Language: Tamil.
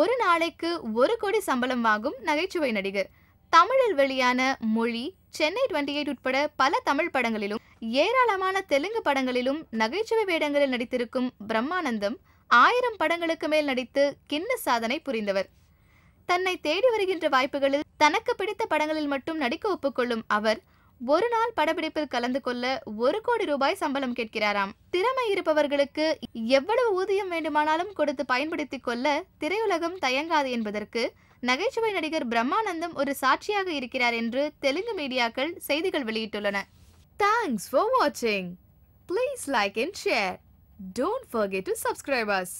ஒரு நாளைக்கு ஒரு கோடி சம்பளம் வாங்கும் நகைச்சுவை நடிகர் தமிழில் வெளியான மொழி சென்னை டுவெண்ட்டி எயிட் உட்பட பல தமிழ் படங்களிலும் ஏராளமான தெலுங்கு படங்களிலும் நகைச்சுவை வேடங்களில் நடித்திருக்கும் பிரம்மானந்தம் ஆயிரம் படங்களுக்கு மேல் நடித்து கின்ன சாதனை புரிந்தவர் தன்னை தேடி வருகின்ற வாய்ப்புகளில் தனக்கு பிடித்த படங்களில் மட்டும் நடிக்க ஒப்புக்கொள்ளும் அவர் ஒரு நாள் படப்பிடிப்பில் கலந்து கொள்ள ஒரு கோடி ரூபாய் சம்பளம் கேட்கிறாராம் திறமை இருப்பவர்களுக்கு எவ்வளவு ஊதியம் வேண்டுமானாலும் கொடுத்து பயன்படுத்திக் கொள்ள திரையுலகம் தயங்காது என்பதற்கு நகைச்சுவை நடிகர் பிரம்மானந்தம் ஒரு சாட்சியாக இருக்கிறார் என்று தெலுங்கு மீடியாக்கள் செய்திகள் வெளியிட்டுள்ளன தேங்க்ஸ் ஃபார் வாட்சிங் please like and share don't forget to subscribers